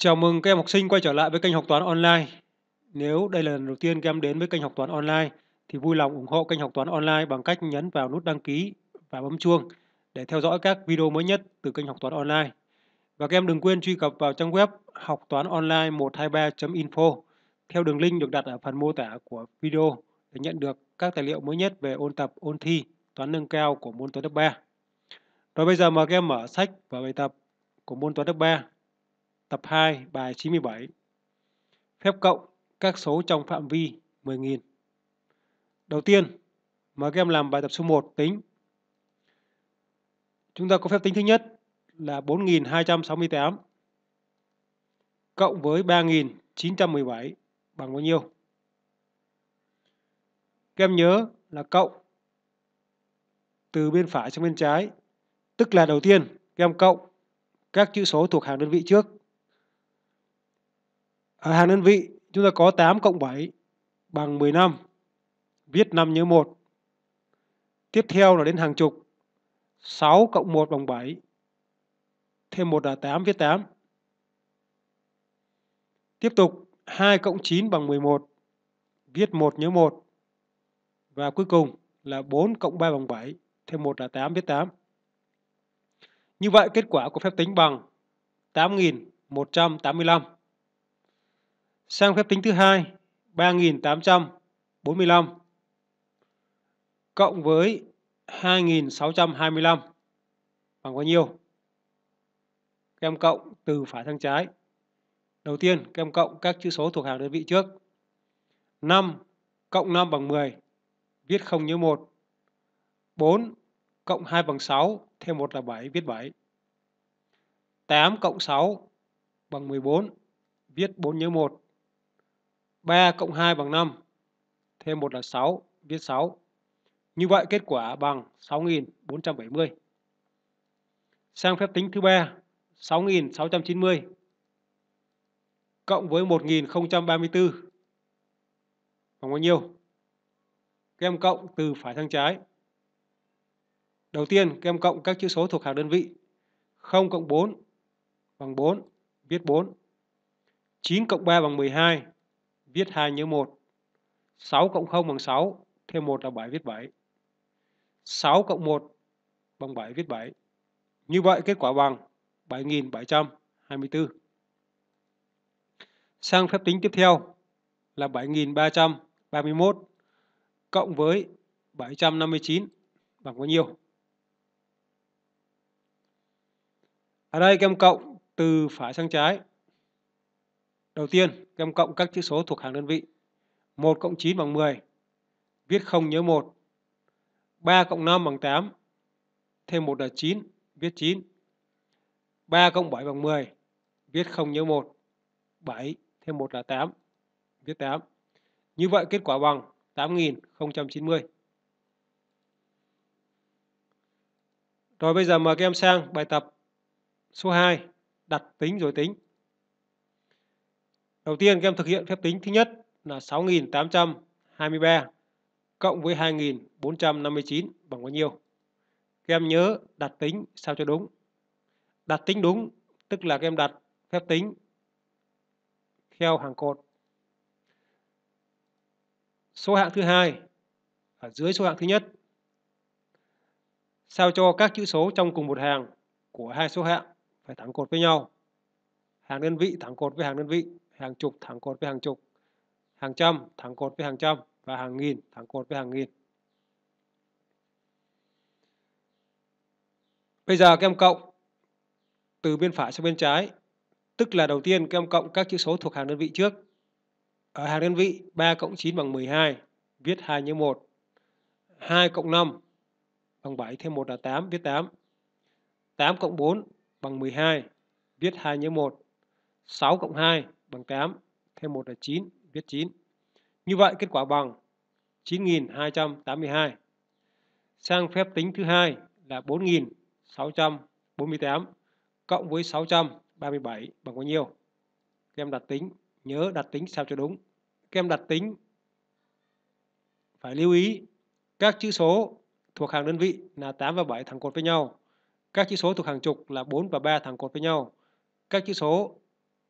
Chào mừng các em học sinh quay trở lại với kênh học toán online. Nếu đây là lần đầu tiên các em đến với kênh học toán online thì vui lòng ủng hộ kênh học toán online bằng cách nhấn vào nút đăng ký và bấm chuông để theo dõi các video mới nhất từ kênh học toán online. Và các em đừng quên truy cập vào trang web học toán online 123.info theo đường link được đặt ở phần mô tả của video để nhận được các tài liệu mới nhất về ôn tập, ôn thi, toán nâng cao của môn toán lớp 3. Rồi bây giờ mời các em mở sách và bài tập của môn toán lớp 3 tập 2, bài 97. Phép cộng các số trong phạm vi 10.000. Đầu tiên, mời các em làm bài tập số 1 tính. Chúng ta có phép tính thứ nhất là 4.268 cộng với 3.917 bằng bao nhiêu? Các em nhớ là cộng từ bên phải sang bên trái. Tức là đầu tiên, các em cộng các chữ số thuộc hàng đơn vị trước ở hàng đơn vị, chúng ta có 8 cộng 7 bằng 15. Viết 5 nhớ 1. Tiếp theo là đến hàng chục. 6 cộng 1 bằng 7. Thêm 1 là 8, viết 8. Tiếp tục, 2 cộng 9 bằng 11. Viết 1 nhớ 1. Và cuối cùng là 4 cộng 3 bằng 7. Thêm 1 là 8, viết 8. Như vậy, kết quả của phép tính bằng 8.185. Sang phép tính thứ hai 3845 cộng với 2625 bằng bao nhiêu? Các em cộng từ phải sang trái. Đầu tiên, các em cộng các chữ số thuộc hàng đơn vị trước. 5 cộng 5 bằng 10, viết 0 nhớ 1. 4 cộng 2 bằng 6, thêm 1 là 7, viết 7. 8 cộng 6 bằng 14, viết 4 nhớ 1. 3 cộng 2 bằng 5, thêm 1 là 6, viết 6. Như vậy kết quả bằng 6.470. Sang phép tính thứ ba 6.690 cộng với 1034 bằng bao nhiêu? Các em cộng từ phải sang trái. Đầu tiên, các em cộng các chữ số thuộc hàng đơn vị. 0 cộng 4 bằng 4, viết 4. 9 cộng 3 bằng 12, viết 2 nhớ 1. 6 cộng 0 bằng 6, thêm 1 là 7 viết 7. 6 cộng 1 bằng 7 viết 7. Như vậy kết quả bằng 7724. Sang phép tính tiếp theo là 7331 cộng với 759 bằng bao nhiêu? Ở đây kem cộng từ phải sang trái Đầu tiên, các cộng các chữ số thuộc hàng đơn vị. 1 cộng 9 bằng 10. Viết 0 nhớ 1. 3 cộng 5 bằng 8. Thêm 1 là 9. Viết 9. 3 cộng 7 bằng 10. Viết 0 nhớ 1. 7 thêm 1 là 8. Viết 8. Như vậy kết quả bằng 8090. Rồi bây giờ mời các em sang bài tập số 2. Đặt tính rồi tính. Đầu tiên các em thực hiện phép tính thứ nhất là 6.823 cộng với 2.459 bằng bao nhiêu? Các em nhớ đặt tính sao cho đúng. Đặt tính đúng tức là các em đặt phép tính theo hàng cột. Số hạng thứ hai ở dưới số hạng thứ nhất. Sao cho các chữ số trong cùng một hàng của hai số hạng phải thẳng cột với nhau. Hàng đơn vị thẳng cột với hàng đơn vị hàng chục thẳng cột với hàng chục hàng trăm thẳng cột với hàng trăm và hàng nghìn thẳng cột với hàng nghìn bây giờ các em cộng từ bên phải sang bên trái tức là đầu tiên các em cộng các chữ số thuộc hàng đơn vị trước ở hàng đơn vị 3 cộng 9 bằng 12 viết 2 nhân 1 2 cộng 5 bằng 7 thêm 1 là 8 viết 8 8 cộng 4 bằng 12 viết 2 nhớ 1 6 cộng 2 bằng 8, thêm 1 là 9, viết 9. Như vậy kết quả bằng 9282. Sang phép tính thứ hai là 4648 cộng với 637 bằng bao nhiêu? Các em đặt tính, nhớ đặt tính sao cho đúng. Các em đặt tính phải lưu ý các chữ số thuộc hàng đơn vị là 8 và 7 thẳng cột với nhau. Các chữ số thuộc hàng chục là 4 và 3 thẳng cột với nhau. Các chữ số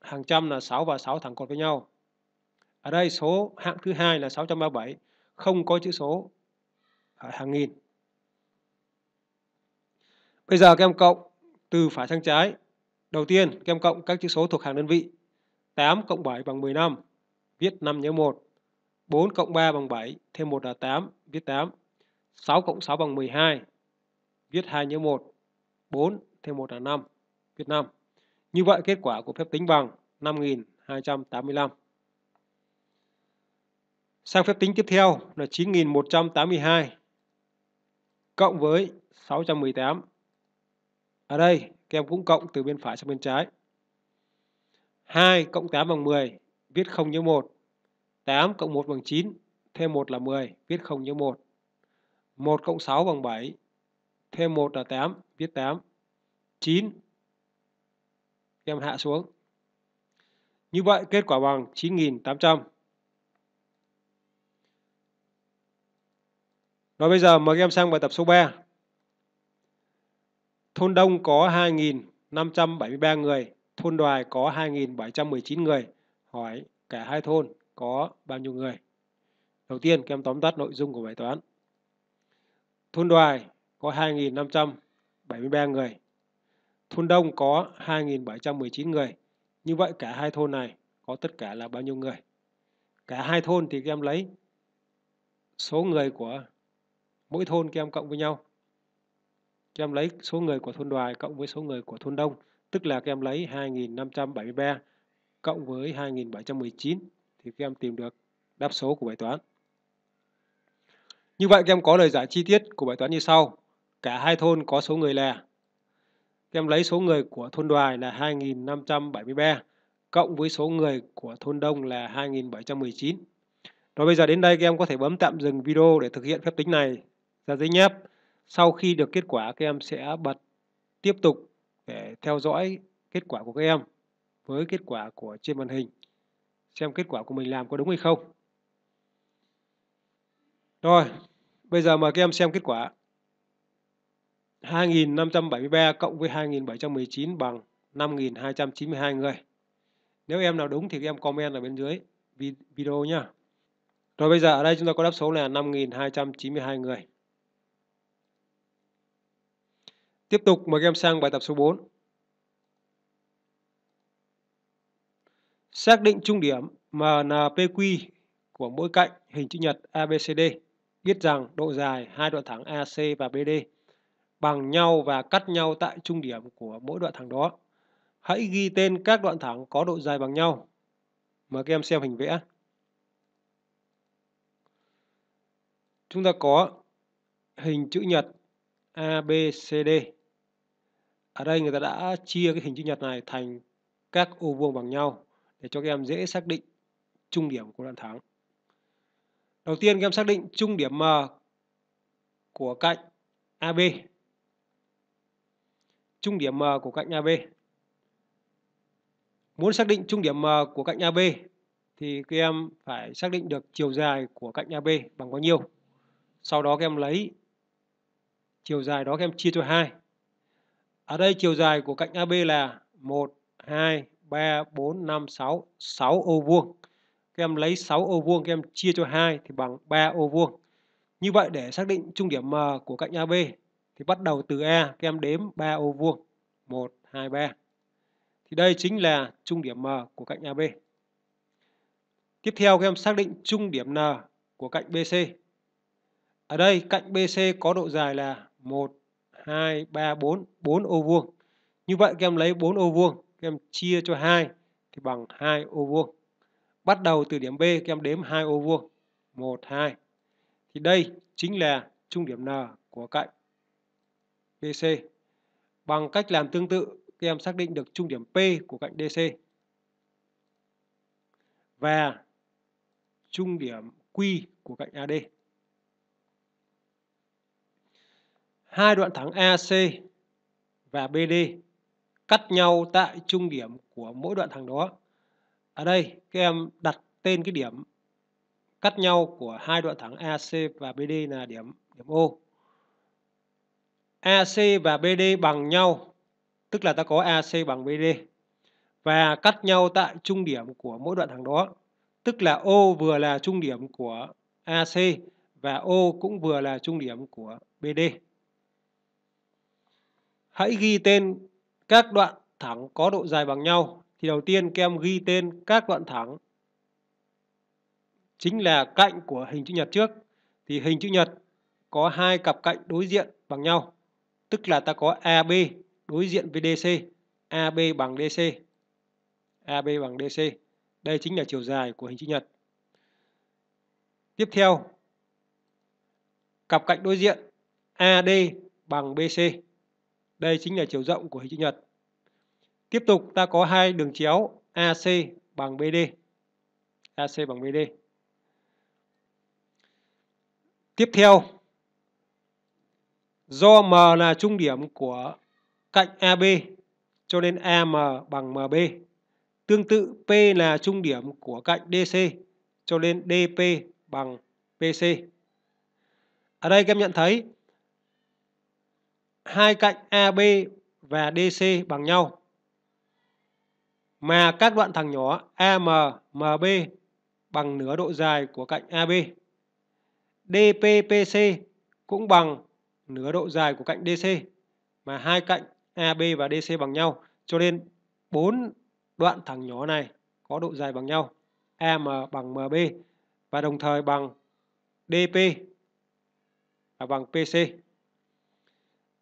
hàng trăm là 6 và 6 thẳng cột với nhau. Ở đây số hạng thứ hai là 637, không có chữ số hàng nghìn. Bây giờ các em cộng từ phải sang trái. Đầu tiên, các em cộng các chữ số thuộc hàng đơn vị. 8 cộng 7 bằng 15, viết 5 nhớ 1. 4 cộng 3 bằng 7, thêm 1 là 8, viết 8. 6 cộng 6 bằng 12, viết 2 nhớ 1. 4 thêm 1 là 5, viết 5. Như vậy kết quả của phép tính bằng 5285. Sang phép tính tiếp theo là 9182 cộng với 618. Ở đây các em cũng cộng từ bên phải sang bên trái. 2 cộng 8 bằng 10, viết 0 nhớ 1. 8 cộng 1 bằng 9, thêm 1 là 10, viết 0 nhớ 1. 1 cộng 6 bằng 7, thêm 1 là 8, viết 8. 9 em hạ xuống. Như vậy kết quả bằng 9.800. Và bây giờ mời các em sang bài tập số 3. Thôn Đông có 2.573 người, thôn Đoài có 2.719 người. Hỏi cả hai thôn có bao nhiêu người? Đầu tiên, các em tóm tắt nội dung của bài toán. Thôn Đoài có 2.573 người, Thôn Đông có 2.719 người. Như vậy cả hai thôn này có tất cả là bao nhiêu người? Cả hai thôn thì các em lấy số người của mỗi thôn các em cộng với nhau. Các em lấy số người của thôn Đoài cộng với số người của thôn Đông. Tức là các em lấy 2.573 cộng với 2.719 thì các em tìm được đáp số của bài toán. Như vậy các em có lời giải chi tiết của bài toán như sau. Cả hai thôn có số người là các em lấy số người của thôn đoài là 2573 cộng với số người của thôn đông là 2719. Rồi bây giờ đến đây các em có thể bấm tạm dừng video để thực hiện phép tính này ra giấy nháp. Sau khi được kết quả các em sẽ bật tiếp tục để theo dõi kết quả của các em với kết quả của trên màn hình. Xem kết quả của mình làm có đúng hay không. Rồi, bây giờ mời các em xem kết quả. 2.573 cộng với 2.719 bằng 5.292 người. Nếu em nào đúng thì em comment ở bên dưới video nhá. Rồi bây giờ ở đây chúng ta có đáp số là 5.292 người. Tiếp tục mời em sang bài tập số 4. Xác định trung điểm MNPQ của mỗi cạnh hình chữ nhật ABCD. Biết rằng độ dài hai đoạn thẳng AC và BD bằng nhau và cắt nhau tại trung điểm của mỗi đoạn thẳng đó. Hãy ghi tên các đoạn thẳng có độ dài bằng nhau. Mời các em xem hình vẽ. Chúng ta có hình chữ nhật ABCD. Ở đây người ta đã chia cái hình chữ nhật này thành các ô vuông bằng nhau để cho các em dễ xác định trung điểm của đoạn thẳng. Đầu tiên các em xác định trung điểm M của cạnh AB trung điểm M à, của cạnh AB. Muốn xác định trung điểm M à, của cạnh AB thì các em phải xác định được chiều dài của cạnh AB bằng bao nhiêu. Sau đó các em lấy chiều dài đó các em chia cho 2. Ở đây chiều dài của cạnh AB là 1, 2, 3, 4, 5, 6, 6 ô vuông. Các em lấy 6 ô vuông các em chia cho 2 thì bằng 3 ô vuông. Như vậy để xác định trung điểm M à, của cạnh AB thì bắt đầu từ A, các em đếm 3 ô vuông. 1, 2, 3. Thì đây chính là trung điểm M của cạnh AB. Tiếp theo các em xác định trung điểm N của cạnh BC. Ở đây cạnh BC có độ dài là 1, 2, 3, 4, 4 ô vuông. Như vậy các em lấy 4 ô vuông, các em chia cho 2 thì bằng 2 ô vuông. Bắt đầu từ điểm B các em đếm 2 ô vuông. 1, 2. Thì đây chính là trung điểm N của cạnh BC. Bằng cách làm tương tự, các em xác định được trung điểm P của cạnh DC. Và trung điểm Q của cạnh AD. Hai đoạn thẳng AC và BD cắt nhau tại trung điểm của mỗi đoạn thẳng đó. Ở đây các em đặt tên cái điểm cắt nhau của hai đoạn thẳng AC và BD là điểm điểm O. AC và BD bằng nhau, tức là ta có AC bằng BD và cắt nhau tại trung điểm của mỗi đoạn thẳng đó, tức là O vừa là trung điểm của AC và O cũng vừa là trung điểm của BD. Hãy ghi tên các đoạn thẳng có độ dài bằng nhau. Thì đầu tiên các em ghi tên các đoạn thẳng chính là cạnh của hình chữ nhật trước. Thì hình chữ nhật có hai cặp cạnh đối diện bằng nhau tức là ta có AB đối diện với DC AB bằng DC AB bằng DC đây chính là chiều dài của hình chữ nhật tiếp theo cặp cạnh đối diện AD bằng BC đây chính là chiều rộng của hình chữ nhật tiếp tục ta có hai đường chéo AC bằng BD AC bằng BD tiếp theo Do M là trung điểm của cạnh AB cho nên AM bằng MB. Tương tự P là trung điểm của cạnh DC cho nên DP bằng PC. Ở đây các em nhận thấy hai cạnh AB và DC bằng nhau mà các đoạn thẳng nhỏ AM, MB bằng nửa độ dài của cạnh AB. DP PC cũng bằng nửa độ dài của cạnh DC mà hai cạnh AB và DC bằng nhau cho nên bốn đoạn thẳng nhỏ này có độ dài bằng nhau AM bằng MB và đồng thời bằng DP là bằng PC.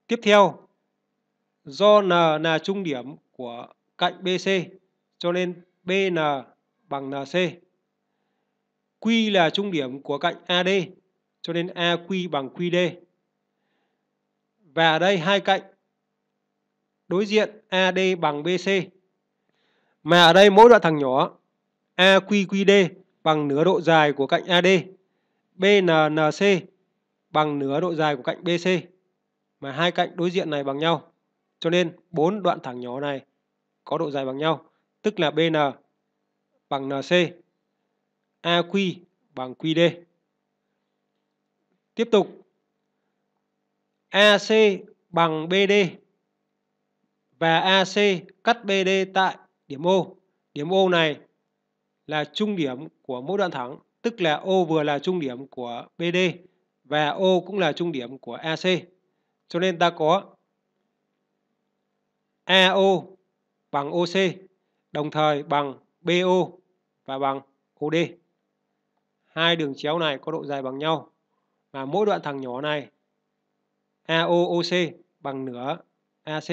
Tiếp theo, do N là trung điểm của cạnh BC cho nên BN bằng NC. Q là trung điểm của cạnh AD cho nên AQ bằng QD. Và ở đây hai cạnh đối diện AD bằng BC. Mà ở đây mỗi đoạn thẳng nhỏ AQQD bằng nửa độ dài của cạnh AD. BNNC bằng nửa độ dài của cạnh BC. Mà hai cạnh đối diện này bằng nhau. Cho nên bốn đoạn thẳng nhỏ này có độ dài bằng nhau. Tức là BN bằng NC. AQ bằng QD. Tiếp tục AC bằng BD và AC cắt BD tại điểm O. Điểm O này là trung điểm của mỗi đoạn thẳng, tức là O vừa là trung điểm của BD và O cũng là trung điểm của AC. Cho nên ta có AO bằng OC đồng thời bằng BO và bằng OD. Hai đường chéo này có độ dài bằng nhau và mỗi đoạn thẳng nhỏ này AOOC bằng nửa AC.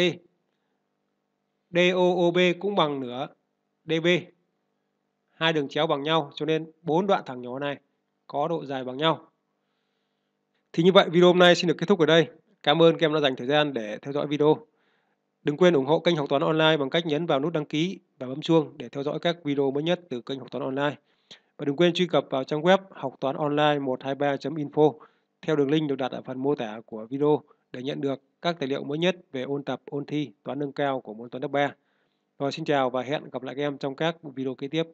DOOB cũng bằng nửa DB. Hai đường chéo bằng nhau cho nên bốn đoạn thẳng nhỏ này có độ dài bằng nhau. Thì như vậy video hôm nay xin được kết thúc ở đây. Cảm ơn các em đã dành thời gian để theo dõi video. Đừng quên ủng hộ kênh học toán online bằng cách nhấn vào nút đăng ký và bấm chuông để theo dõi các video mới nhất từ kênh học toán online. Và đừng quên truy cập vào trang web học toán online 123.info theo đường link được đặt ở phần mô tả của video để nhận được các tài liệu mới nhất về ôn tập, ôn thi, toán nâng cao của môn toán lớp 3. Rồi xin chào và hẹn gặp lại các em trong các video kế tiếp.